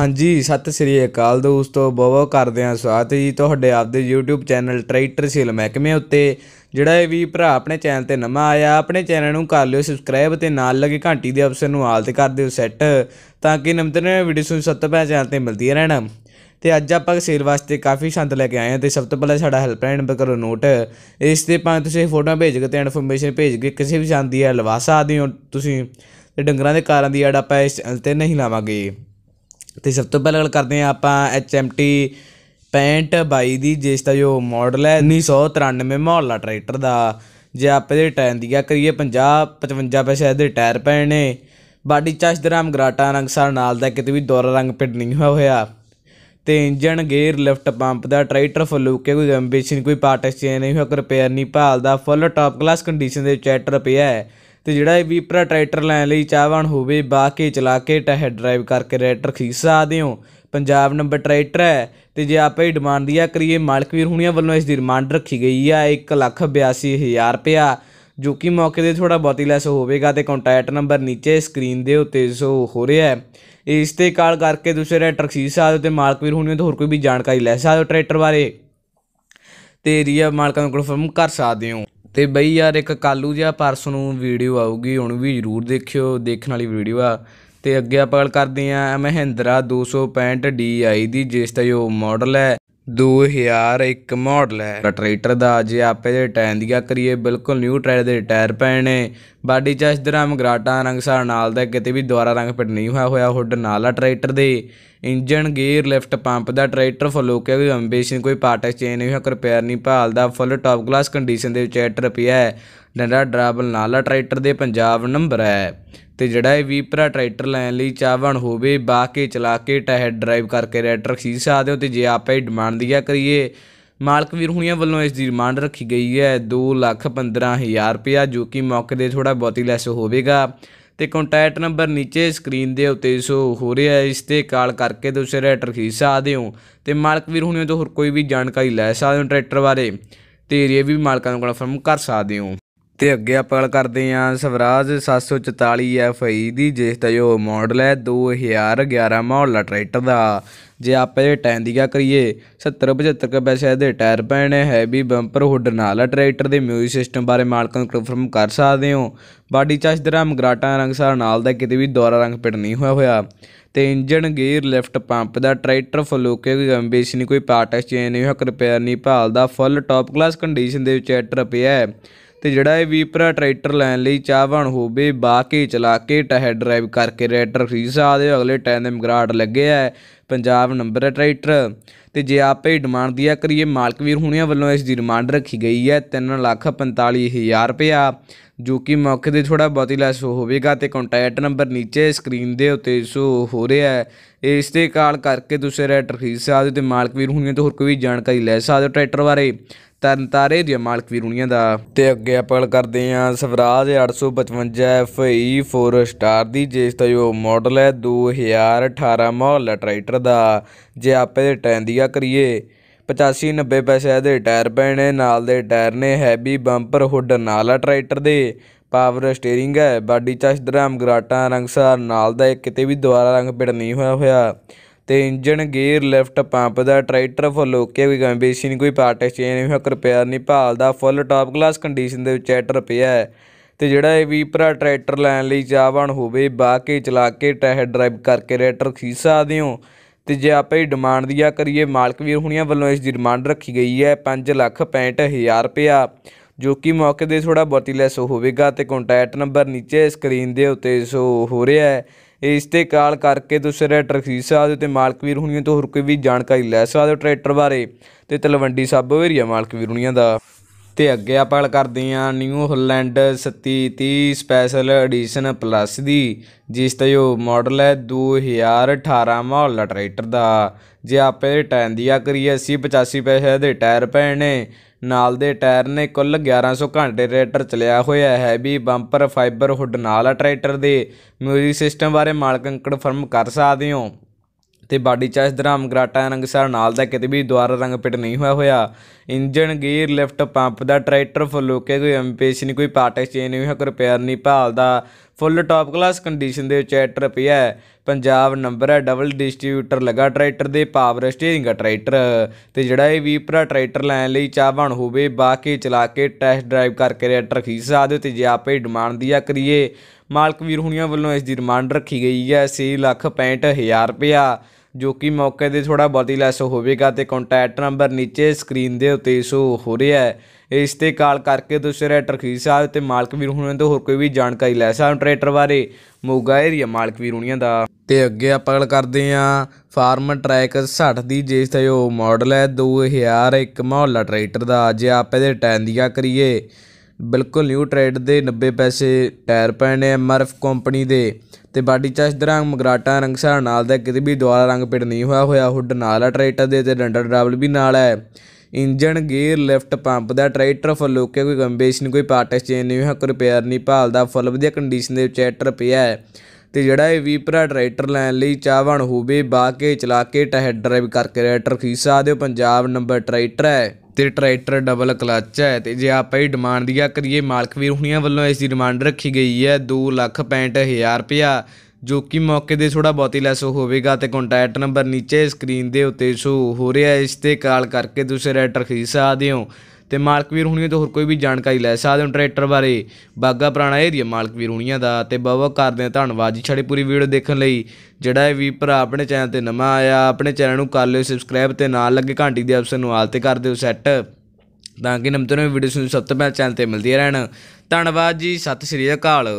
ਹਾਂਜੀ ਸਤਿ ਸ੍ਰੀ ਅਕਾਲ ਦੋਸਤੋ ਬਹੁਤ ਕਰਦੇ ਆ ਸਵਾਗਤ ਜੀ ਤੁਹਾਡੇ ਆਪਦੇ YouTube ਚੈਨਲ ਟਰੈਕਟਰ ਸੇਲ ਮਹਿਕਮੇ ਉੱਤੇ ਜਿਹੜਾ ਇਹ ਵੀ ਭਰਾ ਆਪਣੇ ਚੈਨਲ ਤੇ ਨਵਾਂ ਆਇਆ ਆਪਣੇ ਚੈਨਲ ਨੂੰ ਕਰ ਲਿਓ ਸਬਸਕ੍ਰਾਈਬ ਤੇ ਨਾਲ ਲੱਗੇ ਘੰਟੀ ਦੇ ਆਪਸ਼ਨ ਨੂੰ ਆਲ ਤੇ ਕਰ ਦਿਓ ਸੈੱਟ ਤਾਂ ਕਿ ਨਿਮਤਨ ਵੀਡੀਓ ਸੁਣ ਸੱਤ ਪੈ ਚੈਨਲ ਤੇ ਮਿਲਦੀ ਰਹਿਣਾ ਤੇ ਅੱਜ ਆਪਾਂ ਸੇਲ ਵਾਸਤੇ ਕਾਫੀ ਸੰਦ ਲੈ ਕੇ ਆਏ ਹਾਂ ਤੇ ਸਭ ਤੋਂ ਪਹਿਲਾਂ ਸਾਡਾ ਹੈਲਪਲਾਈਨ ਨੰਬਰ ਕਰੋ ਨੋਟ ਇਸ ਤੇ ਪਾ ਤੁਸੀਂ ਫੋਟੋਆਂ ਭੇਜ ਕੇ ਤੇ ਇਨਫੋਰਮੇਸ਼ਨ ਭੇਜ ਕੇ ਕਿਸੇ ਵੀ ਜਾਂਦੀ ਹੈ ਲਵਾਸਾ ਆਦੀ ਤੁਸੀਂ ਤੇ ਡੰਗਰਾਂ ਦੇ ਕਾਰਾਂ ਦੀ ਐਡ ਆਪਾਂ ਇਸ ਤੇ ਨਹੀਂ ਲਾਵਾਂਗੇ ਤੇ ਸਭ ਤੋਂ ਪਹਿਲਾਂ ਗੱਲ ਕਰਦੇ ਆ ਆਪਾਂ HMT 6522 ਦੀ ਜਿਸ ਦਾ ਜੋ ਮਾਡਲ ਹੈ 1993 ਮੌਲਾ ਟਰੈਕਟਰ ਦਾ ਜੇ ਆਪਾਂ ਦੇ ਟਾਇਰ ਦੀ ਗੱਲ ਕਰੀਏ 50 55 ਪੈਸੇ ਇਹਦੇ ਟਾਇਰ ਪਏ ਨੇ ਬਾਡੀ ਦਰਾਮ ਗਰਾਟਾ ਰੰਗ ਸਾਰ ਨਾਲ ਦਾ ਕਿਤੇ ਵੀ ਦੋਰਾ ਰੰਗ ਪਿੰਡ ਨਹੀਂ ਹੋਇਆ ਹੋਇਆ ਤੇ ਇੰਜਨ ਗੇਅਰ ਲਿਫਟ ਪੰਪ ਦਾ ਟਰੈਕਟਰ ਫੁੱਲ ਓਕੇ ਕੋਈ ਐਂਬੀਸ਼ਨ ਕੋਈ ਪਾਰਟ ਚੇਂਜ ਨਹੀਂ ਹੋਇਆ ਰਿਪੇਅਰ ਨਹੀਂ ਭਾਲਦਾ ਫੁੱਲ ਟਾਪ ਕਲਾਸ ਕੰਡੀਸ਼ਨ ਦੇ ਚੈਟਰ ਪਿਆ ਹੈ ਤੇ ਜਿਹੜਾ ਇਹ ਵੀ ਭਰਾ ਟਰੈਕਟਰ ਲੈਣ ਲਈ ਚਾਹਵਾਨ ਹੋਵੇ ਬਾਕੇ ਚਲਾ ਕੇ ਟਹਿ ਡਰਾਈਵ ਕਰਕੇ ਟਰੈਕਟਰ ਖੀਸਾ ਸਕਦੇ ਹੋ ਪੰਜਾਬ ਨੰਬਰ ਟਰੈਕਟਰ ਹੈ ਤੇ ਜੇ ਆਪਾਂ ਇਹ ਡਿਮਾਂਡ ਦੀਆ ਕਰੀਏ ਮਾਲਕਵੀਰ ਹੁਣੀਆਂ ਵੱਲੋਂ ਇਸ ਦੀ ਡਿਮਾਂਡ ਰੱਖੀ ਗਈ ਹੈ 182000 ਰੁਪਿਆ ਜੋ ਕਿ ਮੌਕੇ ਦੇ ਥੋੜਾ ਬਹੁਤੀ ਲੈਸ ਹੋਵੇਗਾ ਤੇ ਕੰਟੈਕਟ ਨੰਬਰ ਨੀਚੇ ਸਕਰੀਨ ਦੇ ਉੱਤੇ ਸੋ ਹੋ ਰਿਹਾ ਹੈ ਇਸ ਤੇ ਕਾਲ ਕਰਕੇ ਦੂਸਰੇ ਟਰੈਕਟਰ ਖਰੀਦ ਸਕਦੇ ਤੇ ਮਾਲਕਵੀਰ ਹੁਣੀਆਂ ਤੋਂ ਹੋਰ ਕੋਈ ਵੀ ਜਾਣਕਾਰੀ ਲੈ ਸਕਦੇ ਹੋ ਟਰੈਕਟਰ ਬਾਰੇ ਤੇ ਰੀਆ ਮਾਲਕਾਂ ਨੂੰ ਕਨਫਰਮ ਕਰ ਸਕਦੇ ਹੋ ਤੇ ਬਈ ਯਾਰ ਇੱਕ ਕਾਲੂ ਜਿਹਾ ਪਰਸ ਨੂੰ ਵੀਡੀਓ ਆਊਗੀ ਹੁਣ ਵੀ ਜ਼ਰੂਰ ਦੇਖਿਓ ਦੇਖਣ ਵਾਲੀ ਵੀਡੀਓ ਆ ਤੇ ਅੱਗੇ ਆਪਾਂ ਗੱਲ ਕਰਦੇ ਆ ਮਹਿੰਦਰਾ 265 DI ਦੀ ਜਿਸ ਦਾ ਜੋ ਮਾਡਲ ਹੈ 2001 ਮਾਡਲ ਹੈ ਟਰੈਕਟਰ ਦਾ ਜੇ ਆਪੇ ਦੇ ਟਾਇਰ ਦੀਆਂ ਕਰੀਏ ਬਿਲਕੁਲ ਨਿਊ ਟਾਇਰ ਦੇ ਟਾਇਰ ਪਏ ਨੇ ਬਾਡੀ ਚਸ ਦਰਾਮ ਗਰਾਟਾ ਰੰਗ ਸਾਰ ਨਾਲ ਦਾ ਕਿਤੇ ਵੀ ਦੁਆਰਾ ਰੰਗ ਪਿੱਟ ਨਹੀਂ ਹੋਇਆ ਹੋਇਆ ਹੁੱਡ ਨਾਲ ਆ ਟਰੈਕਟਰ ਦੇ ਇੰਜਨ ਗੇਅਰ ਲਿਫਟ ਪੰਪ ਦਾ ਟਰੈਕਟਰ ਫੁੱਲ ਹੋ ਕੇ ਵੀ ਅੰਬੀਸ਼ਨ ਕੋਈ ਪਾਰਟ ਐਕਸਚੇਂਜ ਨਹੀਂ ਹੋਇਆ ਰਿਪੇਅਰ ਨਹੀਂ ਭਾਲਦਾ ਫੁੱਲ ਟਾਪ ਕਲਾਸ ਕੰਡੀਸ਼ਨ ਦੇ ਵਿੱਚ ਟਰੈਕਟਰ ਪਿਆ ਹੈ ਡੰਡਾ ਡਰਾਬਲ ਨਾਲ ਆ ਟਰੈਕਟਰ ਦੇ ਪੰਜਾਬ ਨੰਬਰ ਹੈ ਤੇ ਜਿਹੜਾ ਇਹ ਵੀ ਭਰਾ ਟਰੈਕਟਰ ਲੈਣ ਲਈ ਚਾਹਵਾਨ ਹੋਵੇ ਬਾ ਕੇ ਚਲਾ ਕੇ ਟਾਇਰ ਡਰਾਈਵ ਕਰਕੇ ਟਰੈਕਟਰ ਖੀਸ ਸਕਦੇ ਹੋ ਤੇ ਜੇ ਆਪਾਂ ਇਹ ਡਿਮਾਂਡ ਦੀਆ ਕਰੀਏ ਮਾਲਕ ਵੀਰ ਹੁਣੀਆਂ ਵੱਲੋਂ ਇਸ ਦੀ ਡਿਮਾਂਡ ਰੱਖੀ ਗਈ ਹੈ 215000 ਰੁਪਿਆ ਜੋ ਕਿ ਮੌਕੇ ਦੇ ਥੋੜਾ ਬਹੁਤੀ ਲੈਸ ਹੋਵੇਗਾ ਤੇ ਕੰਟੈਕਟ ਨੰਬਰ ਨੀਚੇ ਸਕਰੀਨ ਦੇ ਉੱਤੇ ਸੋ ਹੋ ਰਿਹਾ ਹੈ ਇਸ ਤੇ ਕਾਲ ਕਰਕੇ ਤੁਸੀਂ ਟਰੈਕਟਰ ਖੀਸ ਸਕਦੇ ਹੋ ਤੇ ਮਾਲਕ ਵੀਰ ਹੁਣੀਆਂ ਤੋਂ ਹੋਰ ਕੋਈ ਵੀ ਜਾਣਕਾਰੀ ਲੈ ਸਕਦੇ ਹੋ ਟਰੈਕਟਰ ਬਾਰੇ ਤੇ ਏਰੀਆ ਵੀ ਮਾਲਕਾਂ ਨੂੰ ਕਨਫਰਮ ਕਰ ਸਕਦੇ ਹੋ ਤੇ ਅੱਗੇ ਆਪਾਂ ਗੱਲ ਕਰਦੇ ਹਾਂ ਸਵਰਾਜ 744 ਐਫਆਈ ਦੀ ਜਿਸ ਦਾ ਜੋ ਮਾਡਲ ਹੈ 2011 ਮਾਡਲ ਟਰੈਕਟਰ ਦਾ ਜੇ ਆਪਾਂ ਇਹ ਟਾਈਮ ਦੀ ਗੱਲ ਕਰੀਏ 70 75 ਕਬੈਸ਼ਾ ਦੇ ਟਾਇਰ ਪੈਣ ਹੈਵੀ ਬੰਪਰ ਹੁੱਡ ਨਾਲ ਟਰੈਕਟਰ ਦੇ ਮਿਊਜ਼ਿਕ ਸਿਸਟਮ ਬਾਰੇ ਮਾਲਕ ਨੂੰ ਕਨਫਰਮ ਕਰ ਸਕਦੇ ਹੋ ਬਾਡੀ ਚਾਸ਼ ਦਰਾ ਮਗਰਾਟਾ ਰੰਗ ਸਾਰ ਨਾਲ ਦਾ ਕਿਤੇ ਵੀ ਦੌਰਾ ਰੰਗ ਪਿੱਟ ਨਹੀਂ ਹੋਇਆ ਹੋਇਆ ਤੇ ਇੰਜਨ ਗੇਅਰ ਲਿਫਟ ਪੰਪ ਦਾ ਟਰੈਕਟਰ ਫਲੋਕੇ ਕੋਈ ਅੰਬੇਸ਼ ਨਹੀਂ ਕੋਈ ਪਾਰਟ ਐਕਸਚੇਂਜ ਨਹੀਂ ਹੋਇਆ ਰਿਪੇਅਰ ਨਹੀਂ ਭਾਲਦਾ ਫੁੱਲ ਟਾਪ ਕਲਾਸ ਕੰਡੀਸ਼ਨ ਦੇ ਵਿੱਚ ਟਰੈਕਟਰ ਪਿਆ ਹੈ ਤੇ ਜਿਹੜਾ ਇਹ ਵੀ ਭਰਾ ਟਰੈਕਟਰ ਲੈਣ ਲਈ ਚਾਹਵਾਨ ਹੋਵੇ ਬਾਕੀ ਚਲਾ ਕੇ ਟਹਿ ਡਰਾਈਵ ਕਰਕੇ ਰੈਟਰ ਖਰੀਦ ਆਦੇ ਅਗਲੇ ਟਾਈਮ ਦੇ ਮਗਰਾੜ ਲੱਗੇ ਆ ਪੰਜਾਬ ਨੰਬਰ ਹੈ ਟਰੈਕਟਰ ਤੇ ਜੇ ਆਪੇ ਡਿਮਾਂਡ ਦਿਆ ਕਰੀਏ ਮਾਲਕ ਵੀਰ ਹੁਣਿਆਂ ਵੱਲੋਂ ਇਸ ਦੀ ਡਿਮਾਂਡ ਰੱਖੀ ਗਈ ਹੈ 3 ਲੱਖ ਹਜ਼ਾਰ ਰੁਪਇਆ ਜੋ ਕਿ ਮੌਕੇ ਦੇ ਥੋੜਾ ਬਹੁਤੀ ਲੈਸ ਹੋਵੇਗਾ ਤੇ ਕੰਟੈਕਟ ਨੰਬਰ ਨੀਚੇ ਸਕਰੀਨ ਦੇ ਉੱਤੇ ਸੋ ਹੋ ਰਿਹਾ ਹੈ ਇਸ ਤੇ ਕਾਲ ਕਰਕੇ ਤੁਸੀਂ ਰੈਟਰ ਖਰੀਦ ਆਦੇ ਤੇ ਮਾਲਕ ਵੀਰ ਹੁਣਿਆਂ ਤੋਂ ਹੋਰ ਕੋਈ ਜਾਣਕਾਰੀ ਲੈ ਸਕਦੇ ਹੋ ਟਰੈਕਟਰ ਬਾਰੇ ਤਾਰੇ ਦੀ ਮਾਲਕ ਵੀਰੂਣੀਆਂ ਦਾ ਤੇ ਅੱਗੇ ਆਪਾਂ ਕਰਦੇ ਹਾਂ ਸਵਰਾਜ 855 FE 4 ਸਟਾਰ ਦੀ ਜਿਸ ਦਾ ਜੋ ਮਾਡਲ ਹੈ 2018 ਮਾਡਲ ਟਰੈਕਟਰ ਦਾ ਜੇ ਆਪੇ ਦੇ ਟਾਇਰ ਕਰੀਏ 85 90 ਪੈਸੇ ਦੇ ਟਾਇਰ ਪੈਣੇ ਨਾਲ ਦੇ ਟਾਇਰ ਨੇ ਹੈਵੀ ਬੰਪਰ ਹੁੱਡ ਨਾਲ ਆ ਟਰੈਕਟਰ ਦੇ ਪਾਵਰ ਸਟੀering ਹੈ ਬਾਡੀ ਚਾਸ਼ ਦਰਾਮ ਗਰਾਟਾ ਰੰਗਸਾਰ ਨਾਲ ਦਾ ਕਿਤੇ ਵੀ ਦੁਬਾਰਾ ਰੰਗ ਪਿੜ ਨਹੀਂ ਹੋਇਆ ਹੋਇਆ ਤੇ ਇੰਜਨ ਗੇਅਰ ਲਿਫਟ ਪੰਪ ਦਾ ਟਰੈਕਟਰ ਫੁੱਲ ਓਕੇ ਵੀ ਕੋਈ ਬੇਸ਼ੀ ਨਹੀਂ ਕੋਈ ਪਾਰਟ ਐਕਸਚੇਂਜ ਨਹੀਂ ਹੋਇਆ ਰਿਪੇਅਰ ਨਹੀਂ ਭਾਲ ਦਾ ਫੁੱਲ ਟਾਪ ਕਲਾਸ ਕੰਡੀਸ਼ਨ ਦੇ ਵਿੱਚ ਐਟਰ ਪਿਆ ਹੈ ਤੇ ਜਿਹੜਾ ਇਹ ਵੀ ਭਰਾ ਟਰੈਕਟਰ ਲੈਣ ਲਈ ਜਾਵਣ ਹੋਵੇ ਬਾਕੇ ਚਲਾ ਕੇ ਟਹਿ ਡਰਾਈਵ ਕਰਕੇ ਰੈਟਰ ਖੀਸਾ ਸਕਦੇ ਹੋ ਤੇ ਜੇ ਆਪਾਂ ਹੀ ਡਿਮਾਂਡ ਦੀ ਆ ਕਰੀਏ ਮਾਲਕ ਵੀਰ ਹੁਣੀਆਂ ਵੱਲੋਂ ਇਸ ਦੀ ਡਿਮਾਂਡ ਰੱਖੀ ਗਈ ਹੈ 5 ਲੱਖ 65000 ਰੁਪਇਆ ਜੋ ਕਿ ਮੌਕੇ ਦੇ ਥੋੜਾ ਬਹੁਤੀ ਲੈਸ ਹੋਵੇਗਾ ਤੇ ਕੰਟੈਕਟ ਨੰਬਰ ਨੀਚੇ ਸਕਰੀਨ ਦੇ ਉੱਤੇ ਸੋ ਹੋ ਰਿਹਾ ਹੈ ਇਸ ਤੇ ਕਾਲ ਕਰਕੇ ਤੁਸੀਂ ਟਰੈਕਟਰ ਸਾਹਿਬ ਤੇ ਮਾਲਕ ਵੀਰ ਹੁਣੀਆਂ ਤੋਂ ਹੋਰ ਕੋਈ ਵੀ ਜਾਣਕਾਰੀ ਲੈ ਸਕਦੇ ਹੋ ਟਰੈਕਟਰ ਬਾਰੇ ਤੇ ਤਲਵੰਡੀ ਸਬ ਏਰੀਆ ਮਾਲਕ ਵੀਰ ਹੁਣੀਆਂ ਦਾ ਤੇ ਅੱਗੇ ਆਪਾਂ ਗੱਲ ਕਰਦੇ ਹਾਂ New Holland 3730 special edition plus ਦੀ ਜਿਸ ਦਾ ਜੋ ਮਾਡਲ ਹੈ 2018 ਮਾਡਲ ਟਰੈਕਟਰ ਦਾ ਜੇ ਆਪੇ ਟਾਇਰ ਦੀ ਆ ਕਰੀਏ ਸੀ 85 ਪੈਸੇ ਦੇ ਟਾਇਰ ਪਏ ਨੇ ਨਾਲ ਦੇ ਟਾਇਰ ਨੇ ਕੁੱਲ 1100 ਘੰਟੇ ਟਰੈਕਟਰ ਚਲਿਆ ਹੋਇਆ ਹੈ ਵੀ ਬੰਪਰ ਫਾਈਬਰ ਹੁੱਡ ਨਾਲ ਟਰੈਕਟਰ ਦੇ ਮਿਊਜ਼ਿਕ ਸਿਸਟਮ ਬਾਰੇ ਮਾਲਕ ਕਨਫਰਮ ਕਰ ਸਕਦੇ ਹੋ ਤੇ ਬਾਡੀ ਚਾਹ ਇਸ ਦਰਾਮ ਗਰਾਟਾ ਰੰਗਸਾਰ ਨਾਲ ਦਾ ਕਿਤੇ ਵੀ ਦੁਆਰਾ ਰੰਗ ਪਿਟ ਨਹੀਂ ਹੋਇਆ ਹੋਇਆ ਇੰਜਨ ਗੀਅਰ ਲਿਫਟ ਪੰਪ ਦਾ ਟਰੈਕਟਰ ਫੁੱਲ ਓਕੇ ਕੋਈ ਐਮਪੀਸੀ ਨਹੀਂ ਕੋਈ ਪਾਰਟ ਐਕਸਚੇਂਜ ਨਹੀਂ ਹੋਇਆ ਕੋਈ ਰਿਪੇਅਰ ਨਹੀਂ ਭਾਲਦਾ ਫੁੱਲ ਟਾਪ ਕਲਾਸ ਕੰਡੀਸ਼ਨ ਦੇ ਵਿੱਚ ਟਰੈਕਟਰ ਪਿਆ ਪੰਜਾਬ ਨੰਬਰ ਹੈ ਡਬਲ ਡਿਸਟ੍ਰੀਬਿਊਟਰ ਲਗਾ ਟਰੈਕਟਰ ਦੇ ਪਾਵਰ ਸਟੀਅਰਿੰਗ ਦਾ ਟਰੈਕਟਰ ਤੇ ਜਿਹੜਾ ਇਹ ਵੀਪਰਾ ਟਰੈਕਟਰ ਲੈਣ ਲਈ ਚਾਹਵਣ ਹੋਵੇ ਬਾਕੀ ਚਲਾ ਕੇ ਟੈਸਟ ਡਰਾਈਵ ਕਰਕੇ ਟਰੈਕਟਰ ਖਰੀਦ ਦੇ ਤੇ ਜੇ ਆਪੇ ਡਿਮਾਂਡ ਦੀਆ ਕਰੀਏ ਮਾਲਕ ਵੀਰ ਹੁਣੀਆਂ ਵੱਲੋਂ ਇਸ ਦੀ ਡਿਮਾਂਡ ਰੱਖੀ ਗਈ ਹੈ 6 ਲੱਖ 65000 ਰੁਪਿਆ ਜੋ ਕਿ ਮੌਕੇ ਦੇ ਥੋੜਾ ਬਹੁਤੀ ਲੈਸ ਹੋਵੇਗਾ ਤੇ ਕੰਟੈਕਟ ਨੰਬਰ ਨੀਚੇ ਸਕਰੀਨ ਦੇ ਉੱਤੇ ਸ਼ੋ ਹੋ ਰਿਹਾ ਹੈ ਇਸ ਤੇ ਕਾਲ ਕਰਕੇ ਤੁਸੀਂ ਰੈਟਰ ਖੀਰ ਸਾਹਿਬ ਤੇ ਮਾਲਕ ਵੀਰ ਹੁਣਾਂ ਤੋਂ ਹੋਰ ਕੋਈ ਵੀ ਜਾਣਕਾਰੀ ਲੈ ਸਕਦੇ ਟਰੈਕਟਰ ਬਾਰੇ ਮੋਗਾ ਏਰੀਆ ਮਾਲਕ ਵੀਰ ਹੁਣੀਆਂ ਦਾ ਤੇ ਅੱਗੇ ਆਪਾਂ ਗੱਲ ਕਰਦੇ ਆਂ ਫਾਰਮ ਟਰੈਕ 60 ਦੀ ਜੇ ਦਾ ਉਹ ਮਾਡਲ ਹੈ 2001 ਮਾਹੌਲਾ ਟਰੈਕਟਰ ਦਾ ਜੇ ਆਪਾਂ ਇਹਦੇ ਟਾਇਰ ਦੀਆਂ ਕਰੀਏ ਬਿਲਕੁਲ ਨਿਊ ਟ੍ਰੇਡ ਦੇ 90 ਪੈਸੇ ਟਾਇਰ ਪੈਣ ਨੇ ਐਮਆਰਐਫ ਕੰਪਨੀ ਦੇ ਤੇ ਬਾਡੀ ਚਾਸ਼ ਦਰਾਂ ਮਗਰਾਟਾ ਰੰਗਸਾ ਨਾਲ ਦਾ ਕਿਤੇ ਵੀ ਦੁਆਰਾ ਰੰਗ ਪੇਟ ਨਹੀਂ ਹੋਇਆ ਹੋਇਆ ਹੁੱਡ ਨਾਲ ਆ ਟਰੈਕਟਰ ਦੇ ਤੇ ਡੰਡਰ ਡਰਾਵਲ ਵੀ ਨਾਲ ਹੈ ਇੰਜਨ ਗੇਅਰ ਲਿਫਟ ਪੰਪ ਦਾ ਟਰੈਕਟਰ ਫੁੱਲ ਓਕੇ ਕੋਈ ਕੰਬੇਸ਼ਨ ਕੋਈ ਪਾਰਟ ਐਕਸਚੇਂਜ ਨਹੀਂ ਹੋਇਆ ਕੋਈ ਰਿਪੇਅਰ ਨਹੀਂ ਭਾਲਦਾ ਫੁੱਲ ਵਧੀਆ ਕੰਡੀਸ਼ਨ ਦੇ ਚੈਟਰ ਪਿਆ ਹੈ ਤੇ ਜਿਹੜਾ ਇਹ ਵੀਪਰਾ ਟ੍ਰੇਟਰ ਟਰੈਕਟਰ ਲੈਣ ਲਈ ਚਾਹਵਾਨ ਹੋਵੇ ਬਾ ਕੇ ਚਲਾ ਕੇ ਟਹਿ ਡਰਾਈਵ ਕਰਕੇ ਟਰੈਕਟਰ ਖੀਸਾ ਦਿਓ ਪੰਜਾਬ ਨੰਬਰ ਟਰੈਕਟਰ ਹੈ ਤੇ ਟਰੈਕਟਰ ਡਬਲ ਕਲੱਚ ਹੈ ਤੇ ਜੇ ਆਪਾਂ ਇਹ ਡਿਮਾਂਡ ਦੀ ਕਰੀਏ ਮਾਲਕ ਵੀਰ ਹੁਣੀਆਂ ਵੱਲੋਂ ਇਸ ਦੀ ਡਿਮਾਂਡ ਰੱਖੀ ਗਈ ਹੈ 2,65,000 ਰੁਪਇਆ ਜੋ ਕਿ ਮੌਕੇ ਦੇ ਥੋੜਾ ਬਹੁਤੀ ਲੈਸ ਹੋਵੇਗਾ ਤੇ ਕੰਟੈਕਟ ਨੰਬਰ ਨੀਚੇ ਸਕਰੀਨ ਦੇ ਉੱਤੇ ਸ਼ੋ ਹੋ ਰਿਹਾ ਇਸ ਤੇ ਕਾਲ ਕਰਕੇ ਤੁਸੀਂ ਰੈਟਰ ਖਰੀਦ ਸਕਦੇ ਹੋ ਤੇ ਮਾਲਕ ਵੀਰ ਹੁਣੀਆਂ ਤੋਂ ਹੋਰ ਕੋਈ ਵੀ ਜਾਣਕਾਰੀ ਲੈ ਸਕਦੇ ਹੋ ਟਰੈਕਟਰ ਬਾਰੇ ਬਾਗਾ ਪੁਰਾਣਾ ਏਰੀਆ ਮਾਲਕ ਵੀਰ ਹੁਣੀਆਂ ਦਾ ਤੇ ਬਾਬਾ ਕਰਦੇ ਆ ਧੰਨਵਾਦ ਜੀ ਛੜੇ ਪੂਰੀ ਵੀਡੀਓ ਦੇਖਣ ਲਈ ਜਿਹੜਾ ਇਹ ਵੀ ਭਰਾ ਆਪਣੇ ਚੈਨਲ ਤੇ ਨਵਾਂ ਆਇਆ ਆਪਣੇ ਚੈਨਲ ਨੂੰ ਕਰ ਲਿਓ ਸਬਸਕ੍ਰਾਈਬ ਤੇ ਨਾਲ ਲੱਗੇ ਘੰਟੀ ਦੇ ਆਪਸ਼ਨ ਨੂੰ ਆਲ ਤੇ ਕਰ ਦਿਓ ਸੈੱਟ ਤਾਂ ਕਿ ਨਮਤਨ ਵੀਡੀਓ ਨੂੰ ਸਭ ਤੋਂ ਪਹਿਲਾਂ ਚੈਨਲ ਤੇ ਮਿਲਦੀ ਰਹਿਣ ਧੰਨਵਾਦ ਜੀ ਸਤਿ ਸ੍ਰੀ ਅਕਾਲ